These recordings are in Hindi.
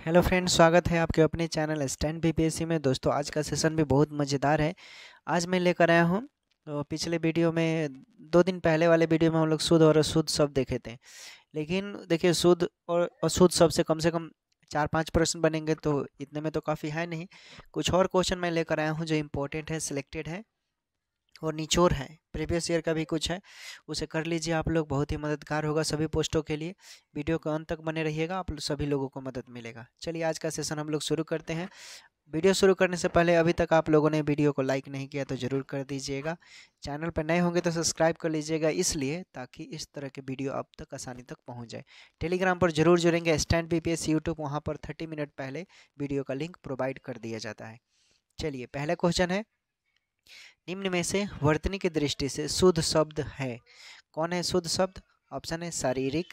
हेलो फ्रेंड्स स्वागत है आपके अपने चैनल स्टैंड बीपीएससी में दोस्तों आज का सेशन भी बहुत मज़ेदार है आज मैं लेकर आया हूँ तो पिछले वीडियो में दो दिन पहले वाले वीडियो में हम लोग शुद्ध और अशुद्ध शब्द देखे थे लेकिन देखिए शुद्ध और अशुद्ध शब्द से कम से कम चार पाँच प्रश्न बनेंगे तो इतने में तो काफ़ी है नहीं कुछ और क्वेश्चन मैं लेकर आया हूँ जो इम्पोर्टेंट है सिलेक्टेड है और निचोर है प्रीवियस ईयर का भी कुछ है उसे कर लीजिए आप लोग बहुत ही मददगार होगा सभी पोस्टों के लिए वीडियो के अंत तक बने रहिएगा आप सभी लोगों को मदद मिलेगा चलिए आज का सेशन हम लोग शुरू करते हैं वीडियो शुरू करने से पहले अभी तक आप लोगों ने वीडियो को लाइक नहीं किया तो ज़रूर कर दीजिएगा चैनल पर नए होंगे तो सब्सक्राइब कर लीजिएगा इसलिए ताकि इस तरह के वीडियो आप तक आसानी तक पहुंच जाए टेलीग्राम पर जरूर जुड़ेंगे stand B P S YouTube वहाँ पर थर्टी मिनट पहले वीडियो का लिंक प्रोवाइड कर दिया जाता है चलिए पहला क्वेश्चन है निम्न में से वर्तनी की दृष्टि से शुद्ध शब्द है कौन है शुद्ध शब्द ऑप्शन है शारीरिक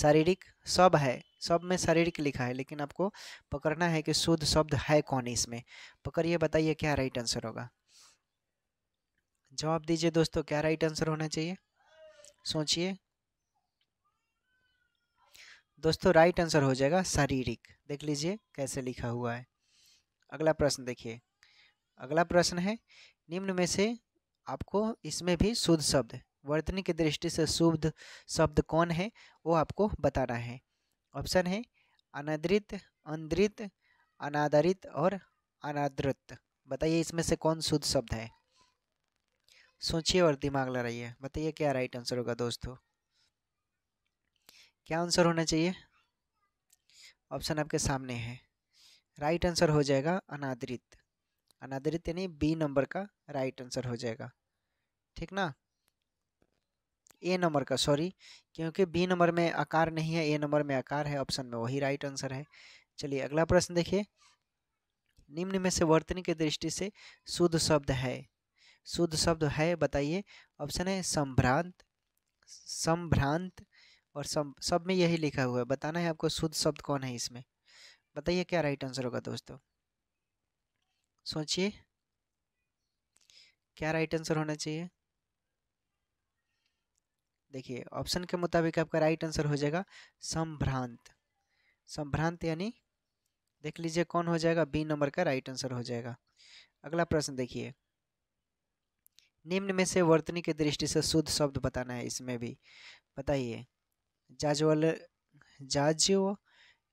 शारीरिक सब है सब में शारीरिक लिखा है लेकिन आपको पकड़ना है कि शुद्ध शब्द है कौन इसमें पकड़िए बताइए क्या राइट आंसर होगा जवाब दीजिए दोस्तों क्या राइट आंसर होना चाहिए सोचिए दोस्तों राइट आंसर हो जाएगा शारीरिक देख लीजिए कैसे लिखा हुआ है अगला प्रश्न देखिए अगला प्रश्न है निम्न में से आपको इसमें भी शुद्ध शब्द वर्तनी की दृष्टि से शुद्ध शब्द कौन है वो आपको बताना है ऑप्शन है अनादृत अंदृत अनादरित और अनादृत बताइए इसमें से कौन शुद्ध शब्द है सोचिए और दिमाग लगाइए बताइए क्या राइट आंसर होगा दोस्तों क्या आंसर होना चाहिए ऑप्शन आपके सामने है राइट आंसर हो जाएगा अनादृत अनादरित यानी बी नंबर का राइट आंसर हो जाएगा ठीक ना ए नंबर का सॉरी क्योंकि बी नंबर में आकार नहीं है ए नंबर में आकार है ऑप्शन में वही राइट आंसर है चलिए अगला प्रश्न देखिए निम्न में से वर्तनी के दृष्टि से शुद्ध शब्द है शुद्ध शब्द है बताइए ऑप्शन है संभ्रांत संभ्रांत और सब सब में यही लिखा हुआ है बताना है आपको शुद्ध शब्द कौन है इसमें बताइए क्या राइट आंसर होगा दोस्तों सोचिए क्या राइट आंसर होना चाहिए देखिए ऑप्शन के मुताबिक आपका राइट आंसर हो जाएगा संभ्रांत संभ्रांत यानी देख लीजिए कौन हो जाएगा बी नंबर का राइट आंसर हो जाएगा अगला प्रश्न देखिए निम्न में से वर्तनी की दृष्टि से शुद्ध शब्द बताना है इसमें भी बताइए जाजवल जाजो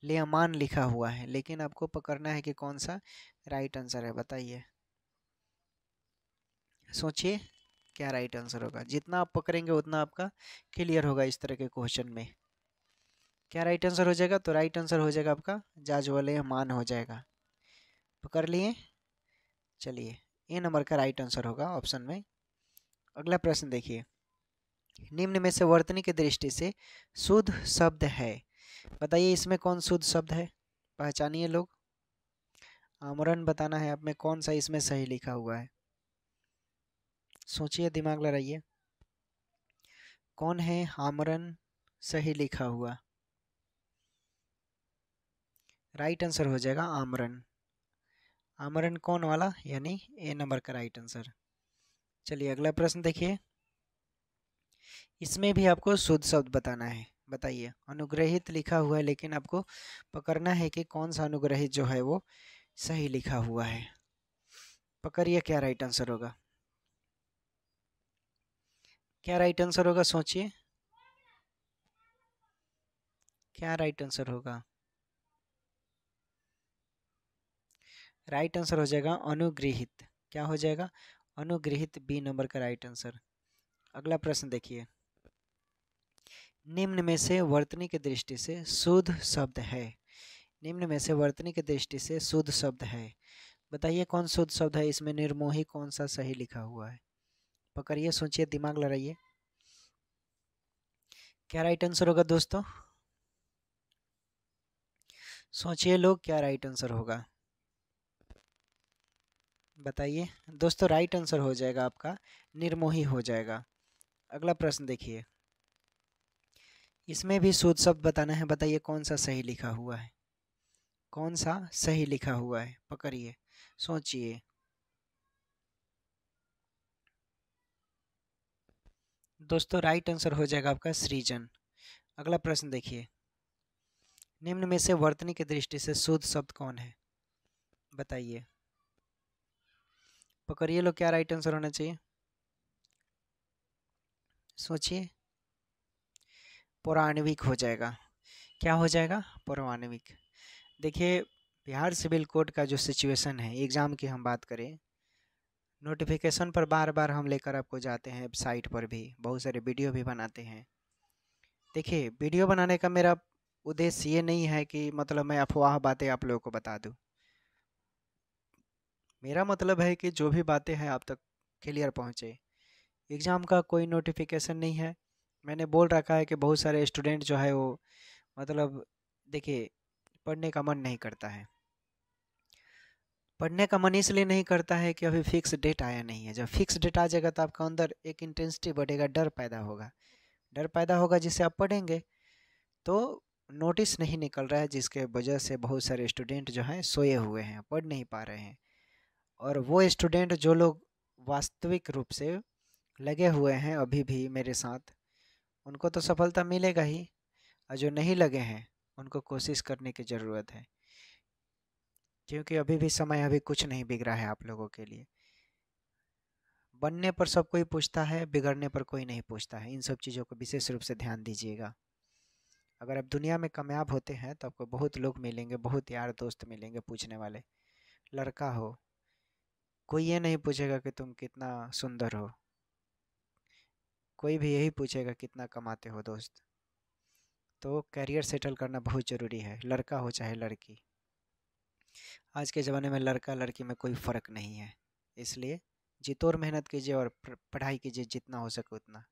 लेमान लिखा हुआ है लेकिन आपको पकड़ना है कि कौन सा राइट आंसर है बताइए सोचिए क्या राइट आंसर होगा जितना आप पकड़ेंगे उतना आपका क्लियर होगा इस तरह के क्वेश्चन में क्या राइट आंसर हो जाएगा तो राइट आंसर हो जाएगा आपका जाजवल मान हो जाएगा पकड़ लिए चलिए ए नंबर का राइट आंसर होगा ऑप्शन में अगला प्रश्न देखिए निम्न में से वर्तनी की दृष्टि से शुद्ध शब्द है बताइए इसमें कौन शुद्ध शब्द है पहचानिए लोग आमरण बताना है आप में कौन सा इसमें सही लिखा हुआ है सोचिए दिमाग लगाइए कौन है आमरण सही लिखा हुआ राइट आंसर हो जाएगा आमरण आमरण कौन वाला यानी ए नंबर का राइट आंसर चलिए अगला प्रश्न देखिए इसमें भी आपको शुद्ध शब्द बताना है बताइए अनुग्रहित लिखा हुआ है लेकिन आपको पकड़ना है कि कौन सा अनुग्रहित जो है वो सही लिखा हुआ है पकड़िए क्या राइट आंसर होगा क्या राइट आंसर होगा सोचिए क्या राइट आंसर होगा राइट आंसर हो जाएगा अनुग्रहित क्या हो जाएगा अनुग्रहित बी नंबर का राइट आंसर अगला प्रश्न देखिए निम्न में से वर्तनी की दृष्टि से शुद्ध शब्द है निम्न में से वर्तनी की दृष्टि से शुद्ध शब्द है बताइए कौन शुद्ध शब्द है इसमें निर्मोही कौन सा सही लिखा हुआ है पकड़िए सोचिए दिमाग लड़ाइए क्या राइट आंसर होगा दोस्तों सोचिए लोग क्या राइट आंसर होगा बताइए दोस्तों राइट आंसर हो जाएगा आपका निर्मोही हो जाएगा अगला प्रश्न देखिए इसमें भी शुद्ध शब्द बताना है बताइए कौन सा सही लिखा हुआ है कौन सा सही लिखा हुआ है पकड़िए सोचिए दोस्तों राइट आंसर हो जाएगा आपका सृजन अगला प्रश्न देखिए निम्न में से वर्तनी की दृष्टि से शुद्ध शब्द कौन है बताइए पकड़िए लोग क्या राइट आंसर होना चाहिए सोचिए पौराणविक हो जाएगा क्या हो जाएगा पौराणविक देखिए बिहार सिविल कोर्ट का जो सिचुएशन है एग्ज़ाम की हम बात करें नोटिफिकेशन पर बार बार हम लेकर आपको जाते हैं वेबसाइट पर भी बहुत सारे वीडियो भी बनाते हैं देखिए वीडियो बनाने का मेरा उद्देश्य ये नहीं है कि मतलब मैं अफवाह बातें आप लोगों को बता दूं मेरा मतलब है कि जो भी बातें हैं आप तक क्लियर पहुंचे एग्ज़ाम का कोई नोटिफिकेशन नहीं है मैंने बोल रखा है कि बहुत सारे स्टूडेंट जो है वो मतलब देखिए पढ़ने का मन नहीं करता है पढ़ने का मन इसलिए नहीं करता है कि अभी फिक्स डेट आया नहीं है जब फिक्स डेट आ जाएगा तो आपका अंदर एक इंटेंसिटी बढ़ेगा डर पैदा होगा डर पैदा होगा जिससे आप पढ़ेंगे तो नोटिस नहीं निकल रहा है जिसके वजह से बहुत सारे स्टूडेंट जो हैं सोए हुए हैं पढ़ नहीं पा रहे हैं और वो स्टूडेंट जो लोग वास्तविक रूप से लगे हुए हैं अभी भी मेरे साथ उनको तो सफलता मिलेगा ही और जो नहीं लगे हैं उनको कोशिश करने की ज़रूरत है क्योंकि अभी भी समय अभी कुछ नहीं बिगड़ा है आप लोगों के लिए बनने पर सब कोई पूछता है बिगड़ने पर कोई नहीं पूछता है इन सब चीज़ों को विशेष रूप से ध्यान दीजिएगा अगर आप दुनिया में कामयाब होते हैं तो आपको बहुत लोग मिलेंगे बहुत यार दोस्त मिलेंगे पूछने वाले लड़का हो कोई ये नहीं पूछेगा कि तुम कितना सुंदर हो कोई भी यही पूछेगा कितना कमाते हो दोस्त तो करियर सेटल करना बहुत ज़रूरी है लड़का हो चाहे लड़की आज के ज़माने में लड़का लड़की में कोई फ़र्क नहीं है इसलिए जितोर मेहनत कीजिए और पढ़ाई कीजिए जितना हो सके उतना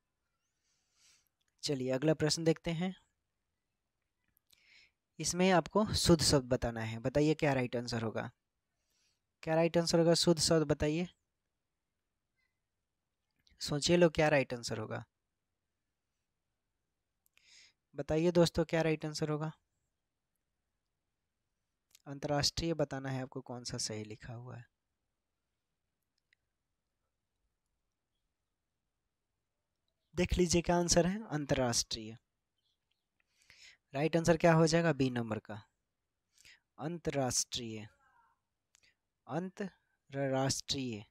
चलिए अगला प्रश्न देखते हैं इसमें आपको शुद्ध शब्द बताना है बताइए क्या राइट आंसर होगा क्या राइट आंसर होगा शुद्ध शब्द बताइए सोचिए लो क्या राइट आंसर होगा बताइए दोस्तों क्या राइट आंसर होगा अंतर्राष्ट्रीय बताना है आपको कौन सा सही लिखा हुआ है देख लीजिए क्या आंसर है अंतर्राष्ट्रीय राइट आंसर क्या हो जाएगा बी नंबर का अंतर्राष्ट्रीय अंतर्राष्ट्रीय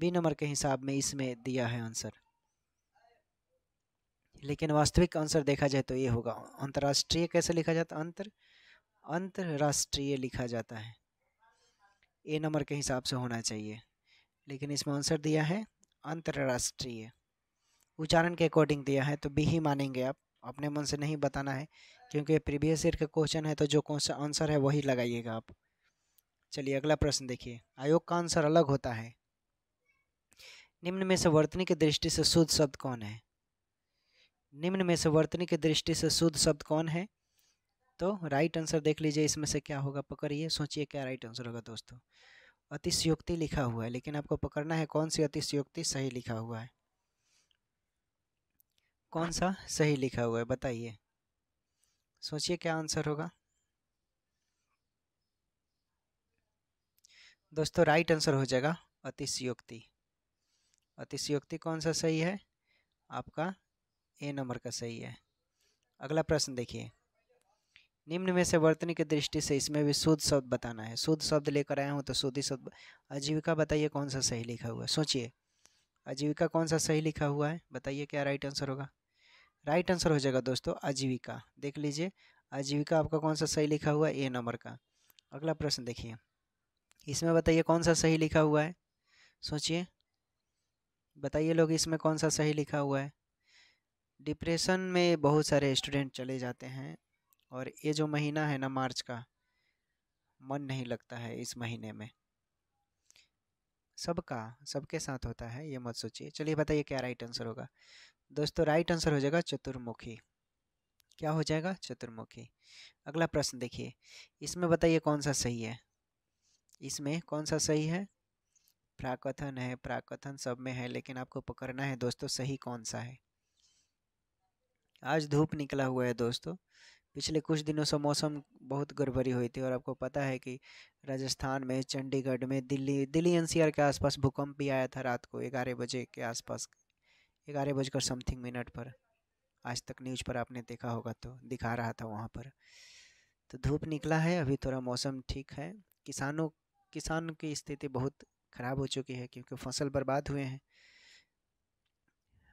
बी नंबर के हिसाब में इसमें दिया है आंसर लेकिन वास्तविक आंसर देखा जाए तो ये होगा अंतर्राष्ट्रीय कैसे लिखा जाता है अंतर अंतर्राष्ट्रीय लिखा जाता है ए नंबर के हिसाब से होना चाहिए लेकिन इसमें आंसर दिया है अंतर्राष्ट्रीय उच्चारण के अकॉर्डिंग दिया है तो बी ही मानेंगे आप अपने मन से नहीं बताना है क्योंकि प्रीवियस ईयर का क्वेश्चन है तो जो कौन सा आंसर है वही लगाइएगा आप चलिए अगला प्रश्न देखिए आयोग का आंसर अलग होता है निम्न में से वर्तनी की दृष्टि से शुद्ध शब्द कौन है निम्न में से वर्तनी की दृष्टि से शुद्ध शब्द कौन है तो राइट आंसर देख लीजिए इसमें से क्या होगा पकड़िए सोचिए क्या राइट आंसर होगा दोस्तों अतिशयोक्ति लिखा हुआ है लेकिन आपको पकड़ना है कौन सी अतिशयोक्ति सही लिखा हुआ है कौन सा सही लिखा हुआ है बताइए सोचिए क्या आंसर होगा दोस्तों राइट आंसर हो जाएगा अतिशयोक्ति अतिशयोक्ति कौन सा सही है आपका ए नंबर का सही है अगला प्रश्न देखिए निम्न में से वर्तनी की दृष्टि से इसमें भी शुद्ध शब्द बताना है शुद्ध शब्द लेकर आया हूँ तो शुद्ध शब्द आजीविका बताइए कौन सा सही लिखा हुआ है सोचिए आजीविका कौन सा सही लिखा हुआ है बताइए क्या राइट आंसर होगा राइट आंसर हो जाएगा दोस्तों आजीविका देख लीजिए आजीविका आपका कौन सा सही लिखा हुआ है ए नंबर का अगला प्रश्न देखिए इसमें बताइए कौन सा सही लिखा हुआ है सोचिए बताइए लोग इसमें कौन सा सही लिखा हुआ है डिप्रेशन में बहुत सारे स्टूडेंट चले जाते हैं और ये जो महीना है ना मार्च का मन नहीं लगता है इस महीने में सबका सबके साथ होता है ये मत सोचिए चलिए बताइए क्या राइट आंसर होगा दोस्तों राइट आंसर हो जाएगा चतुर्मुखी क्या हो जाएगा चतुर्मुखी अगला प्रश्न देखिए इसमें बताइए कौन सा सही है इसमें कौन सा सही है प्राकथन है प्राकथन सब में है लेकिन आपको पकड़ना है दोस्तों सही कौन सा है आज धूप निकला हुआ है दोस्तों पिछले कुछ दिनों से मौसम बहुत गड़बड़ी हुई थी और आपको पता है कि राजस्थान में चंडीगढ़ में दिल्ली दिल्ली एनसीआर के आसपास भूकंप भी आया था रात को ग्यारह बजे के आसपास ग्यारह बजकर समथिंग मिनट पर आज तक न्यूज पर आपने देखा होगा तो दिखा रहा था वहाँ पर तो धूप निकला है अभी थोड़ा मौसम ठीक है किसानों किसान की स्थिति बहुत ख़राब हो चुकी है क्योंकि फसल बर्बाद हुए हैं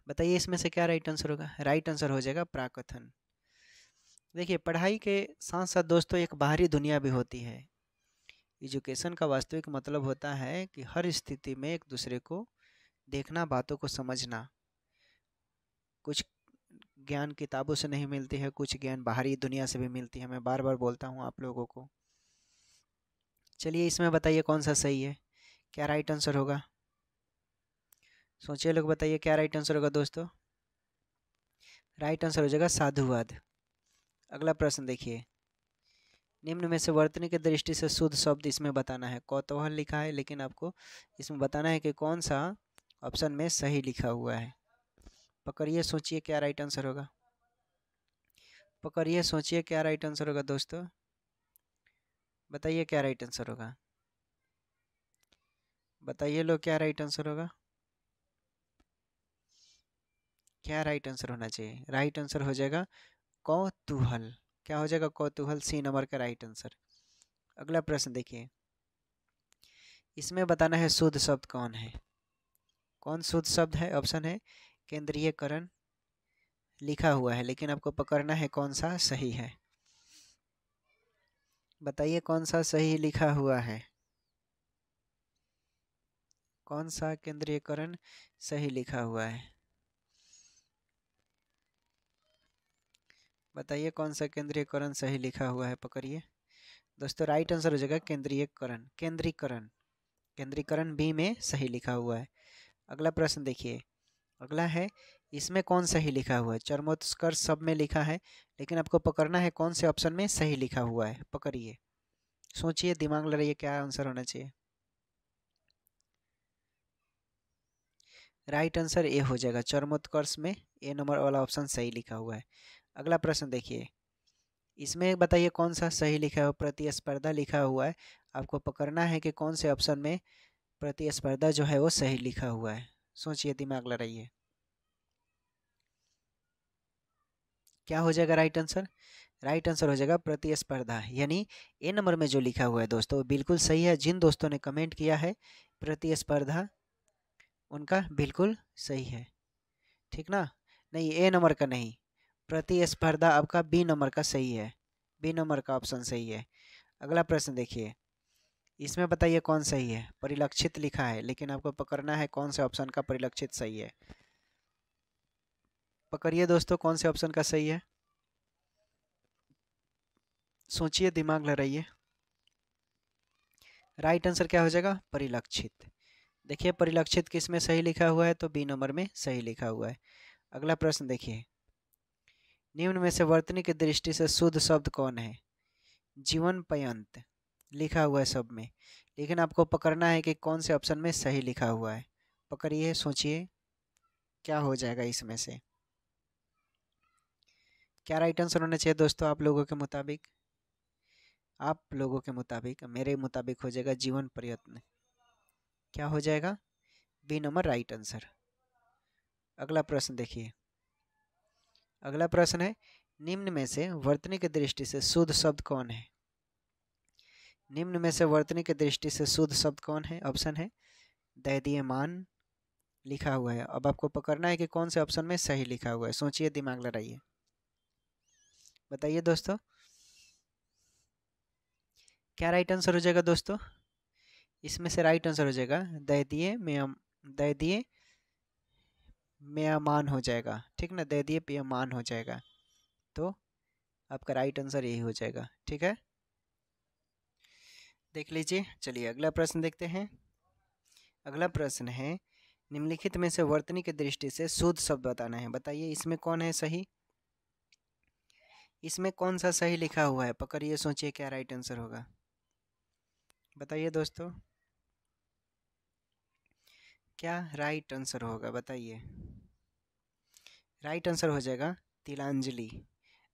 बताइए इसमें से क्या राइट आंसर होगा राइट आंसर हो जाएगा प्राकथन देखिए पढ़ाई के साथ साथ दोस्तों एक बाहरी दुनिया भी होती है एजुकेशन का वास्तविक मतलब होता है कि हर स्थिति में एक दूसरे को देखना बातों को समझना कुछ ज्ञान किताबों से नहीं मिलती है कुछ ज्ञान बाहरी दुनिया से भी मिलती है मैं बार बार बोलता हूँ आप लोगों को चलिए इसमें बताइए कौन सा सही है क्या राइट आंसर होगा सोचिए लोग बताइए क्या राइट आंसर होगा दोस्तों राइट आंसर हो जाएगा साधुवाद अगला प्रश्न देखिए निम्न में से वर्तनी के दृष्टि से शुद्ध शब्द इसमें बताना है कौतूहल लिखा है लेकिन आपको इसमें बताना है कि कौन सा ऑप्शन में सही लिखा हुआ है पकड़िए सोचिए क्या राइट आंसर होगा पकड़िए सोचिए क्या राइट आंसर होगा दोस्तों बताइए क्या राइट आंसर होगा बताइए लोग क्या राइट आंसर होगा क्या राइट आंसर होना चाहिए राइट आंसर हो जाएगा कौतूहल क्या हो जाएगा कौतूहल सी नंबर का राइट आंसर अगला प्रश्न देखिए इसमें बताना है शुद्ध शब्द कौन है कौन शुद्ध शब्द है ऑप्शन है केंद्रीयकरण लिखा हुआ है लेकिन आपको पकड़ना है कौन सा सही है बताइए कौन सा सही लिखा हुआ है कौन सा केंद्रीयकरण सही लिखा हुआ है बताइए कौन सा केंद्रीयकरण सही लिखा हुआ है पकड़िए दोस्तों राइट आंसर हो जाएगा केंद्रीयकरण केंद्रीकरण केंद्रीकरण बी में सही लिखा हुआ है अगला प्रश्न देखिए अगला है इसमें कौन सही लिखा हुआ है चर्मोत्कर्ष सब में लिखा है लेकिन आपको पकड़ना है कौन से ऑप्शन में सही लिखा हुआ है पकड़िए सोचिए दिमाग लड़िए क्या आंसर होना चाहिए राइट आंसर ए हो जाएगा चरमोत्कर्ष में ए नंबर वाला ऑप्शन सही लिखा हुआ है अगला प्रश्न देखिए इसमें बताइए कौन सा सही लिखा है प्रतिस्पर्धा लिखा हुआ है आपको पकड़ना है कि कौन से ऑप्शन में प्रतिस्पर्धा जो है वो सही लिखा हुआ है सोचिए दिमाग लड़ाइए क्या हो जाएगा राइट आंसर राइट आंसर हो जाएगा प्रतिस्पर्धा यानी ए नंबर में जो लिखा हुआ है दोस्तों वो बिल्कुल सही है जिन दोस्तों ने कमेंट किया है प्रतिस्पर्धा उनका बिल्कुल सही है ठीक ना नहीं ए नंबर का नहीं प्रतिस्पर्धा आपका बी नंबर का सही है बी नंबर का ऑप्शन सही है अगला प्रश्न देखिए इसमें बताइए कौन सही है परिलक्षित लिखा है लेकिन आपको पकड़ना है कौन से ऑप्शन का परिलक्षित सही है पकड़िए दोस्तों कौन से ऑप्शन का सही है सोचिए दिमाग लड़ाइए राइट आंसर क्या हो जाएगा परिलक्षित देखिए परिलक्षित किस में सही लिखा हुआ है तो बी नंबर में सही लिखा हुआ है अगला प्रश्न देखिए निम्न में से वर्तनी की दृष्टि से शुद्ध शब्द कौन है जीवन पर्यंत लिखा हुआ है सब में लेकिन आपको पकड़ना है कि कौन से ऑप्शन में सही लिखा हुआ है पकड़िए सोचिए क्या हो जाएगा इसमें से क्या राइट आंसर होना चाहिए दोस्तों आप लोगों के मुताबिक आप लोगों के मुताबिक मेरे मुताबिक हो जाएगा जीवन प्रयत्न क्या हो जाएगा बी नंबर राइट आंसर अगला प्रश्न देखिए अगला प्रश्न है निम्न में से वर्तनी की दृष्टि से शुद्ध शब्द कौन है निम्न में से वर्तनी की दृष्टि से शुद्ध शब्द कौन है ऑप्शन है दैदीयमान लिखा हुआ है अब आपको पकड़ना है कि कौन से ऑप्शन में सही लिखा हुआ है सोचिए दिमाग लड़ाइए बताइए दोस्तों क्या राइट आंसर हो जाएगा दोस्तों इसमें से राइट आंसर हो जाएगा दह दिए मेम दिए मेयमान हो जाएगा ठीक ना दे दिए हो जाएगा तो आपका राइट आंसर यही हो जाएगा ठीक है देख लीजिए चलिए अगला प्रश्न देखते हैं अगला प्रश्न है निम्नलिखित में से वर्तनी की दृष्टि से शुद्ध शब्द बताना है बताइए इसमें कौन है सही इसमें कौन सा सही लिखा हुआ है पकड़िए सोचिए क्या राइट आंसर होगा बताइए दोस्तों क्या राइट आंसर होगा बताइए राइट आंसर हो जाएगा तिलांजलि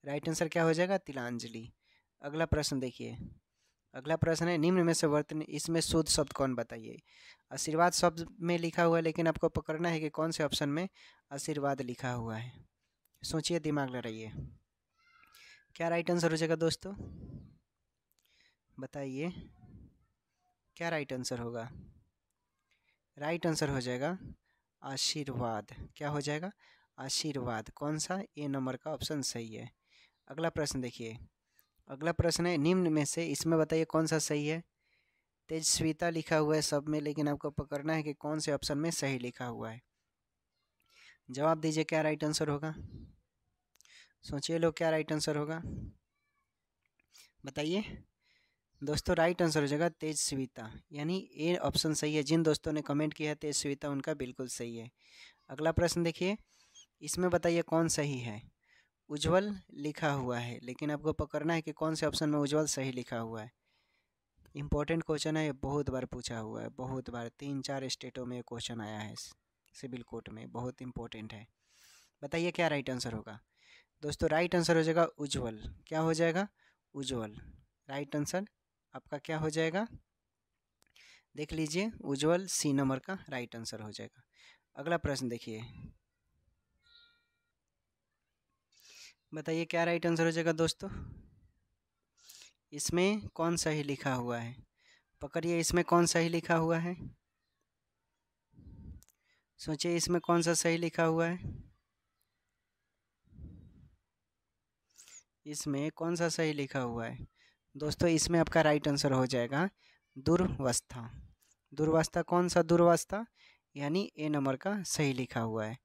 राइट आंसर क्या हो जाएगा तिलांजलि अगला प्रश्न देखिए अगला प्रश्न है निम्न में से वर्तन इसमें शुद्ध शब्द कौन बताइए आशीर्वाद शब्द में लिखा हुआ है लेकिन आपको पकड़ना है कि कौन से ऑप्शन में आशीर्वाद लिखा हुआ है सोचिए दिमाग लड़ाइए क्या राइट आंसर हो जाएगा दोस्तों बताइए क्या राइट आंसर होगा राइट आंसर हो जाएगा आशीर्वाद क्या हो जाएगा आशीर्वाद कौन सा ए नंबर का ऑप्शन सही है अगला प्रश्न देखिए अगला प्रश्न है निम्न में से इसमें बताइए कौन सा सही है तेजस्विता लिखा हुआ है सब में लेकिन आपको पकड़ना है कि कौन से ऑप्शन में सही लिखा हुआ है जवाब दीजिए क्या राइट आंसर होगा सोचिए लोग क्या राइट आंसर होगा बताइए दोस्तों राइट आंसर हो जाएगा तेज स्विता यानी ए ऑप्शन सही है जिन दोस्तों ने कमेंट किया है तेज स्विता उनका बिल्कुल सही है अगला प्रश्न देखिए इसमें बताइए कौन सही है उज्जवल लिखा हुआ है लेकिन आपको पकड़ना है कि कौन से ऑप्शन में उज्जवल सही लिखा हुआ है इम्पोर्टेंट क्वेश्चन है ये बहुत बार पूछा हुआ है बहुत बार तीन चार स्टेटों में क्वेश्चन आया है सिविल कोर्ट में बहुत इम्पोर्टेंट है बताइए क्या राइट आंसर होगा दोस्तों राइट आंसर हो जाएगा उज्जवल क्या हो जाएगा उज्जवल राइट आंसर आपका क्या हो जाएगा देख लीजिए उज्ज्वल सी नंबर का राइट आंसर हो जाएगा अगला प्रश्न देखिए बताइए क्या राइट आंसर हो जाएगा दोस्तों इसमें कौन सा ही लिखा हुआ है पकड़िए इसमें कौन सा ही लिखा हुआ है सोचिए इसमें कौन सा सही लिखा हुआ है इसमें कौन सा सही लिखा हुआ है दोस्तों इसमें आपका राइट आंसर हो जाएगा दुर्वस्था दुर्वस्था कौन सा दुर्वस्था यानी ए नंबर का सही लिखा हुआ है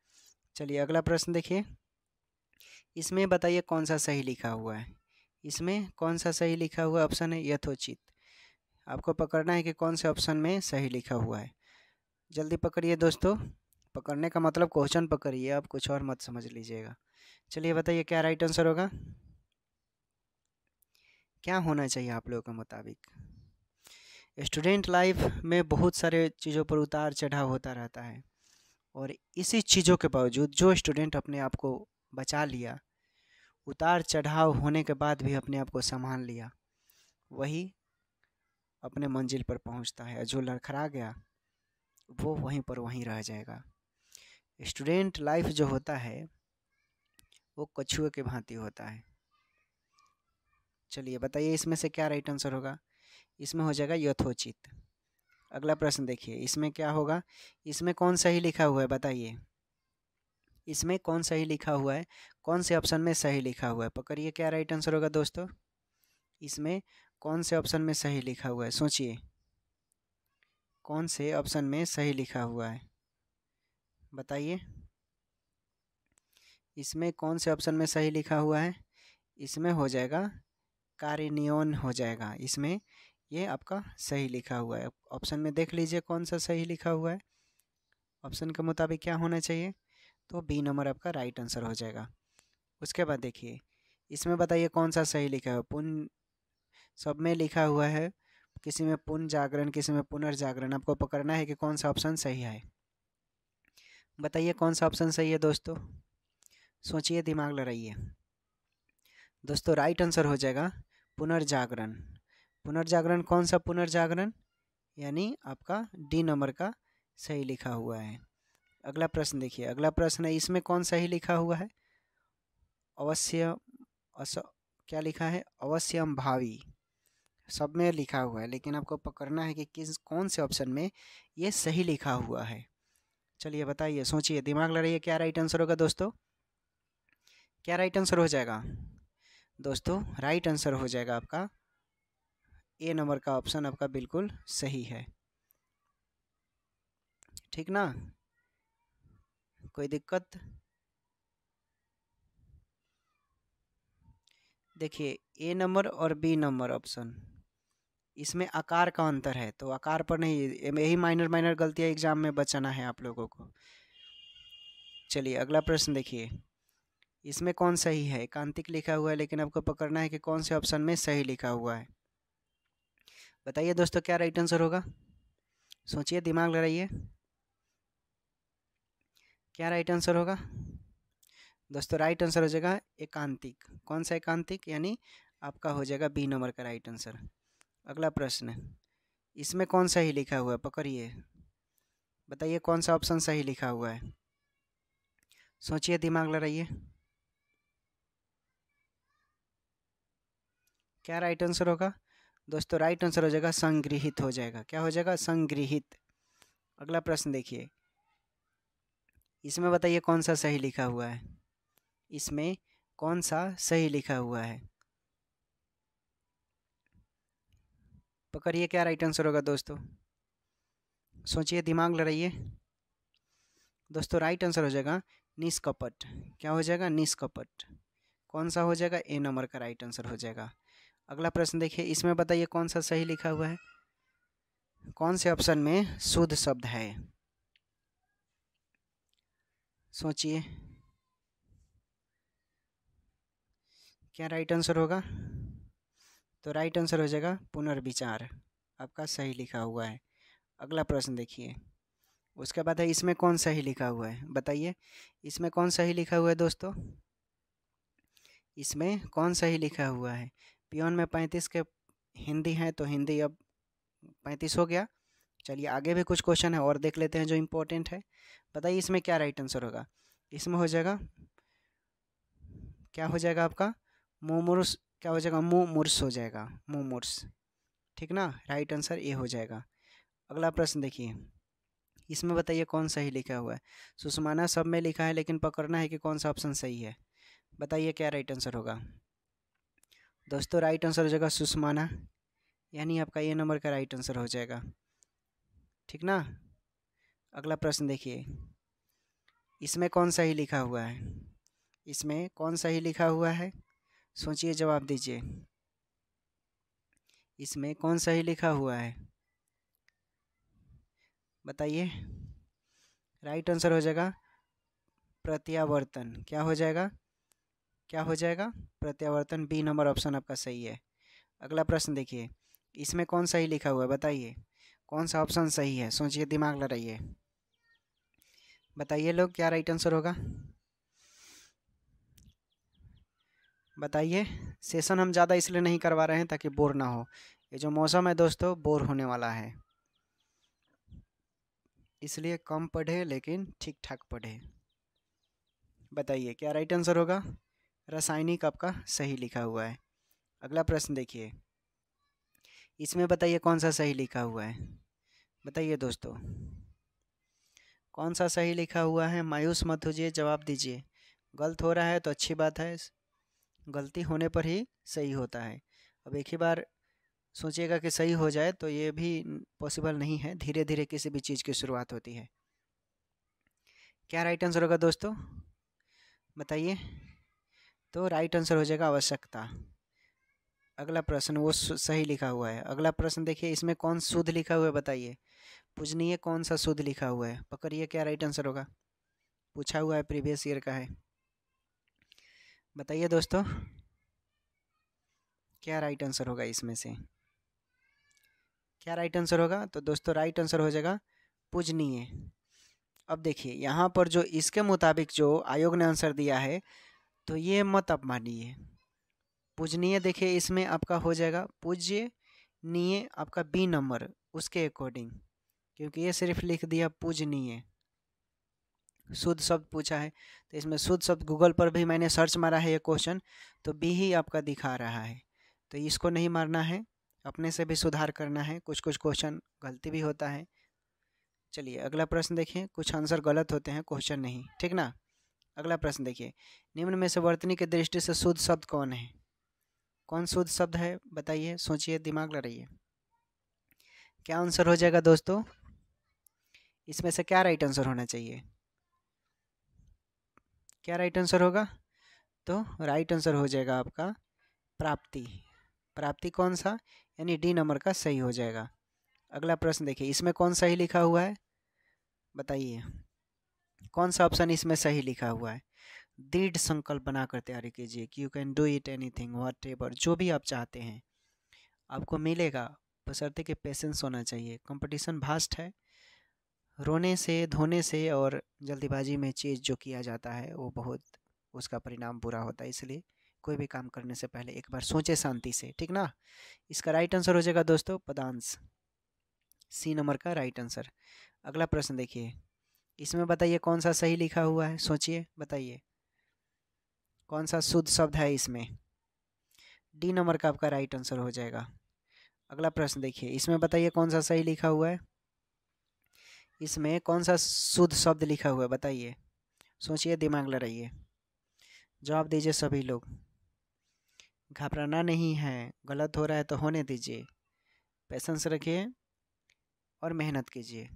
चलिए अगला प्रश्न देखिए इसमें बताइए कौन सा सही लिखा हुआ है इसमें कौन सा सही लिखा हुआ ऑप्शन है यथोचित आपको पकड़ना है कि कौन से ऑप्शन में सही लिखा हुआ है जल्दी पकड़िए दोस्तों पकड़ने का मतलब क्वेश्चन पकड़िए आप कुछ और मत समझ लीजिएगा चलिए बताइए क्या राइट आंसर होगा क्या होना चाहिए आप लोगों के मुताबिक स्टूडेंट लाइफ में बहुत सारे चीज़ों पर उतार चढ़ाव होता रहता है और इसी चीज़ों के बावजूद जो स्टूडेंट अपने आप को बचा लिया उतार चढ़ाव होने के बाद भी अपने आप को संभाल लिया वही अपने मंजिल पर पहुंचता है जो लड़खड़ा गया वो वहीं पर वहीं रह जाएगा स्टूडेंट लाइफ जो होता है वो कछुए के भांति होता है चलिए बताइए इसमें से क्या राइट आंसर होगा इसमें हो जाएगा यथोचित अगला प्रश्न देखिए इसमें क्या होगा इसमें कौन सही लिखा हुआ है बताइए इसमें कौन सही लिखा हुआ है कौन से ऑप्शन में सही लिखा हुआ है पकड़िए क्या राइट आंसर होगा दोस्तों इसमें कौन से ऑप्शन में सही लिखा हुआ है सोचिए कौन से ऑप्शन में सही लिखा हुआ है बताइए इसमें कौन से ऑप्शन में सही लिखा हुआ है इसमें हो जाएगा कार्नियन हो जाएगा इसमें ये आपका सही लिखा हुआ है ऑप्शन में देख लीजिए कौन सा सही लिखा हुआ है ऑप्शन के मुताबिक क्या होना चाहिए तो बी नंबर आपका राइट आंसर हो जाएगा उसके बाद देखिए इसमें बताइए कौन सा सही लिखा हुआ पुन सब में लिखा हुआ है किसी में पुन जागरण किसी में पुनर्जागरण आपको पकड़ना है कि कौन सा ऑप्शन सही है बताइए कौन सा ऑप्शन सही है दोस्तों सोचिए दिमाग लड़ाइए दोस्तों राइट आंसर हो जाएगा पुनर्जागरण पुनर्जागरण कौन सा पुनर्जागरण यानी आपका डी नंबर का सही लिखा हुआ है अगला प्रश्न देखिए अगला प्रश्न है इसमें कौन सही लिखा हुआ है अवश्य क्या लिखा है अवश्यम भावी सब में लिखा हुआ है लेकिन आपको पकड़ना है कि किस कौन से ऑप्शन में ये सही लिखा हुआ है चलिए बताइए सोचिए दिमाग लड़ाइए क्या राइट आंसर होगा दोस्तों क्या राइट आंसर हो जाएगा दोस्तों राइट आंसर हो जाएगा आपका ए नंबर का ऑप्शन आपका बिल्कुल सही है ठीक ना कोई दिक्कत देखिए ए नंबर और बी नंबर ऑप्शन इसमें आकार का अंतर है तो आकार पर नहीं यही माइनर माइनर गलतियां एग्जाम में बचाना है आप लोगों को चलिए अगला प्रश्न देखिए इसमें कौन सही है एकांतिक लिखा हुआ है लेकिन आपको पकड़ना है कि कौन से ऑप्शन में सही लिखा हुआ है बताइए दोस्तों क्या राइट आंसर होगा सोचिए दिमाग लड़ाइए क्या राइट आंसर होगा दोस्तों राइट आंसर हो जाएगा एकांतिक कौन सा एकांतिक यानी आपका हो जाएगा बी नंबर का राइट आंसर अगला प्रश्न इसमें कौन सा ही लिखा हुआ है पकड़िए बताइए कौन सा ऑप्शन सही लिखा हुआ है सोचिए दिमाग लड़ाइए क्या राइट आंसर होगा दोस्तों राइट आंसर हो जाएगा संग्रहित हो जाएगा क्या हो जाएगा संग्रहित अगला प्रश्न देखिए इसमें बताइए कौन सा सही लिखा हुआ है इसमें कौन सा सही लिखा हुआ है पकड़िए क्या राइट आंसर होगा दोस्तों सोचिए दिमाग लड़ाइए दोस्तों राइट आंसर हो जाएगा निष्कपट क्या हो जाएगा निष्कपट कौन सा हो जाएगा ए नंबर का राइट आंसर हो जाएगा अगला प्रश्न देखिए इसमें बताइए कौन सा सही लिखा हुआ है कौन से ऑप्शन में शुद्ध शब्द है सोचिए क्या राइट आंसर होगा तो राइट आंसर हो जाएगा पुनर्विचार आपका सही लिखा हुआ है अगला प्रश्न देखिए उसके बाद है इसमें कौन सही लिखा हुआ है बताइए इसमें कौन सही लिखा हुआ है दोस्तों इसमें कौन सही लिखा हुआ है पियोन में पैंतीस के हिंदी हैं तो हिंदी अब पैंतीस हो गया चलिए आगे भी कुछ क्वेश्चन है और देख लेते हैं जो इम्पोर्टेंट है बताइए इसमें क्या राइट आंसर होगा इसमें हो जाएगा क्या हो जाएगा आपका मोमोर्स क्या हो जाएगा मोमोर्स हो जाएगा मोमोर्स ठीक ना राइट आंसर ए हो जाएगा अगला प्रश्न देखिए इसमें बताइए कौन सही लिखा हुआ है सुषमाना सब में लिखा है लेकिन पकड़ना है कि कौन सा ऑप्शन सही है बताइए क्या राइट आंसर होगा दोस्तों राइट आंसर हो जाएगा सुषमाना यानी आपका ये नंबर का राइट आंसर हो जाएगा ठीक ना अगला प्रश्न देखिए इसमें कौन सा ही लिखा हुआ है इसमें कौन सा ही लिखा हुआ है सोचिए जवाब दीजिए इसमें कौन सा ही लिखा हुआ है बताइए राइट आंसर हो जाएगा प्रत्यावर्तन क्या हो जाएगा क्या हो जाएगा प्रत्यावर्तन बी नंबर ऑप्शन आपका सही है अगला प्रश्न देखिए इसमें कौन सही लिखा हुआ है बताइए कौन सा ऑप्शन सही है सोचिए दिमाग लड़ाइए बताइए लोग क्या राइट आंसर होगा बताइए सेशन हम ज़्यादा इसलिए नहीं करवा रहे हैं ताकि बोर ना हो ये जो मौसम है दोस्तों बोर होने वाला है इसलिए कम पढ़े लेकिन ठीक ठाक पढ़े बताइए क्या राइट आंसर होगा रासायनिक आपका सही लिखा हुआ है अगला प्रश्न देखिए इसमें बताइए कौन सा सही लिखा हुआ है बताइए दोस्तों कौन सा सही लिखा हुआ है मायूस मत होजिए जवाब दीजिए गलत हो रहा है तो अच्छी बात है गलती होने पर ही सही होता है अब एक ही बार सोचिएगा कि सही हो जाए तो ये भी पॉसिबल नहीं है धीरे धीरे किसी भी चीज़ की शुरुआत होती है क्या राइट आंसर होगा दोस्तों बताइए तो राइट आंसर हो जाएगा आवश्यकता अगला प्रश्न वो सही लिखा हुआ है अगला प्रश्न देखिए इसमें कौन शुद्ध लिखा हुआ है बताइए पूजनीय कौन सा शुद्ध लिखा हुआ है पकड़िए क्या राइट आंसर होगा पूछा हुआ है प्रीवियस ईयर का है बताइए दोस्तों क्या राइट आंसर होगा इसमें से क्या राइट आंसर होगा तो दोस्तों राइट आंसर हो जाएगा पूजनीय अब देखिए यहाँ पर जो इसके मुताबिक जो आयोग ने आंसर दिया है तो ये मत आप मानिए पूजनीय देखिए इसमें आपका हो जाएगा पूज्य नीय आपका बी नंबर उसके अकॉर्डिंग क्योंकि ये सिर्फ लिख दिया पूजनीय शुद्ध शब्द पूछा है तो इसमें शुद्ध शब्द गूगल पर भी मैंने सर्च मारा है ये क्वेश्चन तो बी ही आपका दिखा रहा है तो इसको नहीं मारना है अपने से भी सुधार करना है कुछ कुछ क्वेश्चन गलती भी होता है चलिए अगला प्रश्न देखिए कुछ आंसर गलत होते हैं क्वेश्चन नहीं ठीक ना अगला प्रश्न देखिए निम्न में से वर्तनी के दृष्टि से शुद्ध शब्द कौन है कौन शुद्ध शब्द है बताइए सोचिए दिमाग लड़ाइए क्या आंसर हो जाएगा दोस्तों इसमें से क्या राइट आंसर होना चाहिए क्या राइट आंसर होगा तो राइट आंसर हो जाएगा आपका प्राप्ति प्राप्ति कौन सा यानी डी नंबर का सही हो जाएगा अगला प्रश्न देखिए इसमें कौन सा ही लिखा हुआ है बताइए कौन सा ऑप्शन इसमें सही लिखा हुआ है दृढ़ संकल्प बनाकर तैयारी कीजिए कि you can do it anything whatever जो भी आप चाहते हैं आपको मिलेगा बसरते के पेशेंस होना चाहिए कंपटीशन भास्ट है रोने से धोने से और जल्दीबाजी में चीज़ जो किया जाता है वो बहुत उसका परिणाम बुरा होता है इसलिए कोई भी काम करने से पहले एक बार सोचे शांति से ठीक ना इसका राइट आंसर हो जाएगा दोस्तों पदांश सी नंबर का राइट आंसर अगला प्रश्न देखिए इसमें बताइए कौन सा सही लिखा हुआ है सोचिए बताइए कौन सा शुद्ध शब्द है इसमें डी नंबर का आपका राइट आंसर हो जाएगा अगला प्रश्न देखिए इसमें बताइए कौन सा सही लिखा हुआ है इसमें कौन सा शुद्ध शब्द लिखा हुआ है बताइए सोचिए दिमाग लड़ाइए जवाब दीजिए सभी लोग घबराना नहीं है गलत हो रहा है तो होने दीजिए पैसेंस रखिए और मेहनत कीजिए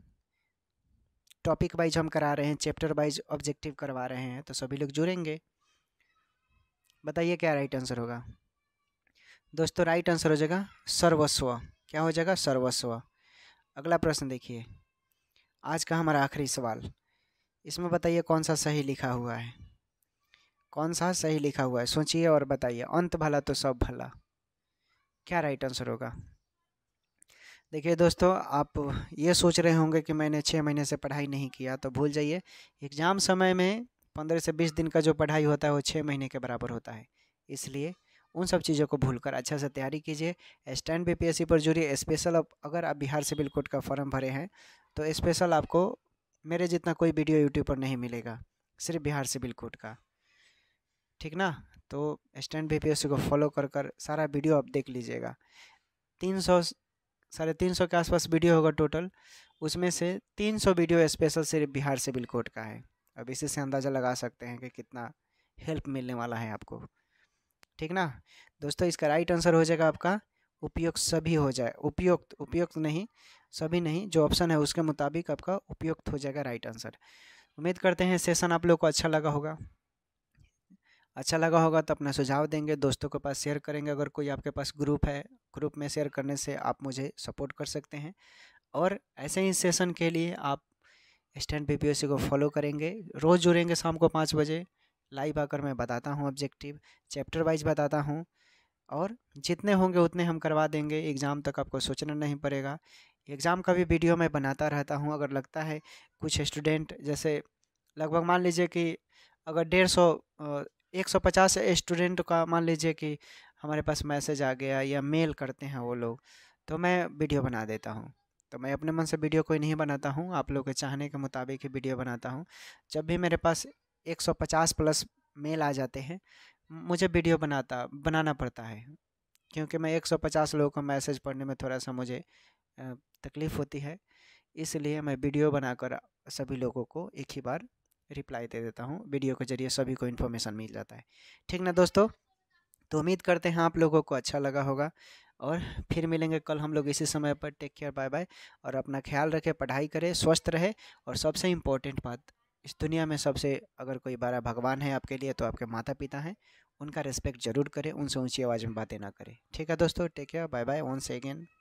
टॉपिक वाइज हम करा रहे हैं चैप्टर वाइज ऑब्जेक्टिव करवा रहे हैं तो सभी लोग जुड़ेंगे बताइए क्या राइट आंसर होगा दोस्तों राइट आंसर हो जाएगा सर्वस्व क्या हो जाएगा सर्वस्व अगला प्रश्न देखिए आज का हमारा आखिरी सवाल इसमें बताइए कौन सा सही लिखा हुआ है कौन सा सही लिखा हुआ है सोचिए और बताइए अंत भला तो सब भला क्या राइट आंसर होगा देखिए दोस्तों आप ये सोच रहे होंगे कि मैंने छः महीने से पढ़ाई नहीं किया तो भूल जाइए एग्ज़ाम समय में पंद्रह से बीस दिन का जो पढ़ाई होता है वो छः महीने के बराबर होता है इसलिए उन सब चीज़ों को भूलकर अच्छा से तैयारी कीजिए स्टैंड बीपीएससी पर जुड़िए स्पेशल अगर आप बिहार सिविल कोर्ट का फॉर्म भरे हैं तो स्पेशल आपको मेरे जितना कोई वीडियो यूट्यूब पर नहीं मिलेगा सिर्फ बिहार सिविल कोर्ट का ठीक ना तो स्टैंड बी को फॉलो कर कर सारा वीडियो आप देख लीजिएगा तीन सौ साढ़े तीन सौ के आसपास वीडियो होगा टोटल उसमें से तीन सौ वीडियो स्पेशल सिर्फ बिहार सिविल कोर्ट का है अब इसी से अंदाज़ा लगा सकते हैं कि कितना हेल्प मिलने वाला है आपको ठीक ना दोस्तों इसका राइट आंसर हो जाएगा आपका उपयुक्त सभी हो जाए उपयुक्त उपयुक्त नहीं सभी नहीं जो ऑप्शन है उसके मुताबिक आपका उपयुक्त हो जाएगा राइट आंसर उम्मीद करते हैं सेशन आप लोग को अच्छा लगा होगा अच्छा लगा होगा तो अपना सुझाव देंगे दोस्तों के पास शेयर करेंगे अगर कोई आपके पास ग्रुप है ग्रुप में शेयर करने से आप मुझे सपोर्ट कर सकते हैं और ऐसे ही सेशन के लिए आप स्टैंड पी पी को फॉलो करेंगे रोज़ जुड़ेंगे शाम को पाँच बजे लाइव आकर मैं बताता हूँ ऑब्जेक्टिव चैप्टर वाइज बताता हूँ और जितने होंगे उतने हम करवा देंगे एग्ज़ाम तक आपको सोचना नहीं पड़ेगा एग्ज़ाम का भी वीडियो मैं बनाता रहता हूँ अगर लगता है कुछ स्टूडेंट जैसे लगभग मान लीजिए कि अगर डेढ़ सौ एक सौ पचास स्टूडेंट का मान लीजिए कि हमारे पास मैसेज आ गया या मेल करते हैं वो लोग तो मैं वीडियो बना देता हूँ तो मैं अपने मन से वीडियो कोई नहीं बनाता हूँ आप लोग के चाहने के मुताबिक ही वीडियो बनाता हूँ जब भी मेरे पास 150 प्लस मेल आ जाते हैं मुझे वीडियो बनाता बनाना पड़ता है क्योंकि मैं 150 लोगों का मैसेज पढ़ने में थोड़ा सा मुझे तकलीफ़ होती है इसलिए मैं वीडियो बनाकर सभी लोगों को एक ही बार रिप्लाई दे देता हूँ वीडियो के जरिए सभी को इन्फॉर्मेशन मिल जाता है ठीक ना दोस्तों तो उम्मीद करते हैं आप लोगों को अच्छा लगा होगा और फिर मिलेंगे कल हम लोग इसी समय पर टेक केयर बाय बाय और अपना ख्याल रखें पढ़ाई करें स्वस्थ रहे और सबसे इम्पोर्टेंट बात इस दुनिया में सबसे अगर कोई बड़ा भगवान है आपके लिए तो आपके माता पिता हैं उनका रिस्पेक्ट जरूर करें उनसे ऊंची आवाज़ में बातें ना करें ठीक है दोस्तों take care bye bye once again